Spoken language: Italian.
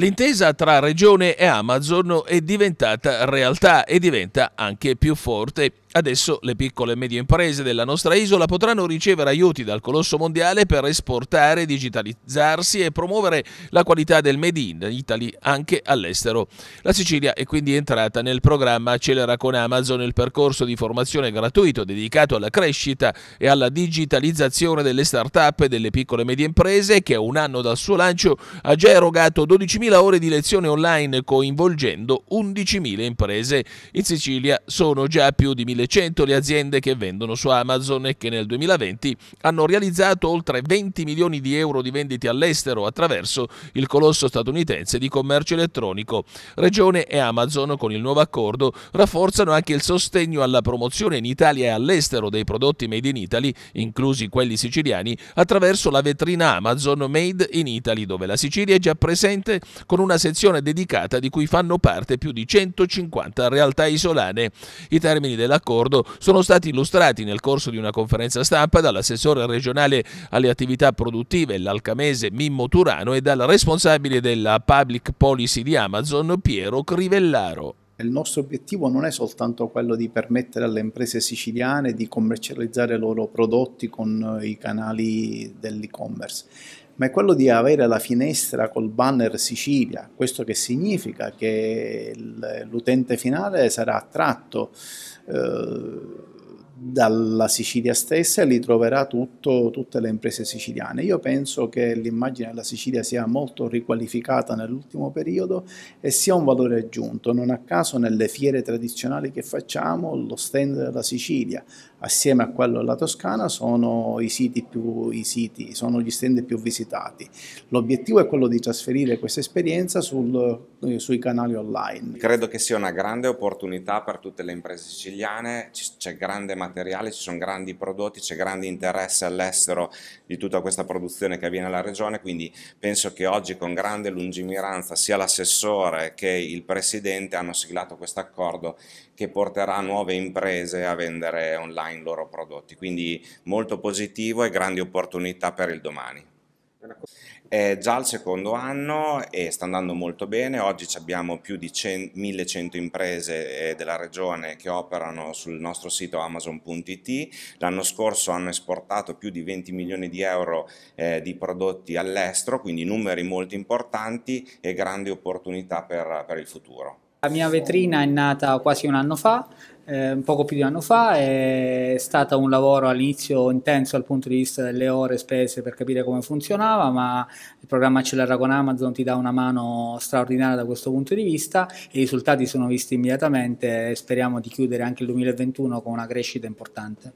L'intesa tra Regione e Amazon è diventata realtà e diventa anche più forte Adesso le piccole e medie imprese della nostra isola potranno ricevere aiuti dal colosso mondiale per esportare, digitalizzarsi e promuovere la qualità del Made in Italy anche all'estero. La Sicilia è quindi entrata nel programma Accelera con Amazon, il percorso di formazione gratuito dedicato alla crescita e alla digitalizzazione delle start-up e delle piccole e medie imprese che un anno dal suo lancio ha già erogato 12.000 ore di lezione online coinvolgendo 11.000 imprese. In Sicilia sono già più di 1.000 1100 le aziende che vendono su Amazon e che nel 2020 hanno realizzato oltre 20 milioni di euro di vendite all'estero attraverso il colosso statunitense di commercio elettronico. Regione e Amazon con il nuovo accordo rafforzano anche il sostegno alla promozione in Italia e all'estero dei prodotti made in Italy, inclusi quelli siciliani, attraverso la vetrina Amazon Made in Italy, dove la Sicilia è già presente con una sezione dedicata di cui fanno parte più di 150 realtà isolane. I termini dell'accordo raccordo sono stati illustrati nel corso di una conferenza stampa dall'assessore regionale alle attività produttive, l'alcamese Mimmo Turano, e dal responsabile della Public Policy di Amazon, Piero Crivellaro. Il nostro obiettivo non è soltanto quello di permettere alle imprese siciliane di commercializzare i loro prodotti con i canali dell'e-commerce, ma è quello di avere la finestra col banner Sicilia, questo che significa che l'utente finale sarà attratto eh, dalla Sicilia stessa e li troverà tutto, tutte le imprese siciliane. Io penso che l'immagine della Sicilia sia molto riqualificata nell'ultimo periodo e sia un valore aggiunto. Non a caso nelle fiere tradizionali che facciamo lo stand della Sicilia assieme a quello della Toscana sono i siti più, i siti, sono gli stand più visitati. L'obiettivo è quello di trasferire questa esperienza sul, eh, sui canali online. Credo che sia una grande opportunità per tutte le imprese siciliane, c'è grande materiale materiale, ci sono grandi prodotti, c'è grande interesse all'estero di tutta questa produzione che avviene alla regione, quindi penso che oggi con grande lungimiranza sia l'assessore che il presidente hanno siglato questo accordo che porterà nuove imprese a vendere online i loro prodotti, quindi molto positivo e grandi opportunità per il domani. È già il secondo anno e sta andando molto bene, oggi abbiamo più di 1100 imprese eh, della regione che operano sul nostro sito amazon.it, l'anno scorso hanno esportato più di 20 milioni di euro eh, di prodotti all'estero, quindi numeri molto importanti e grandi opportunità per il futuro. La mia vetrina è nata quasi un anno fa, eh, poco più di un anno fa, è stato un lavoro all'inizio intenso dal punto di vista delle ore spese per capire come funzionava, ma il programma Accelera con Amazon ti dà una mano straordinaria da questo punto di vista, e i risultati sono visti immediatamente e speriamo di chiudere anche il 2021 con una crescita importante.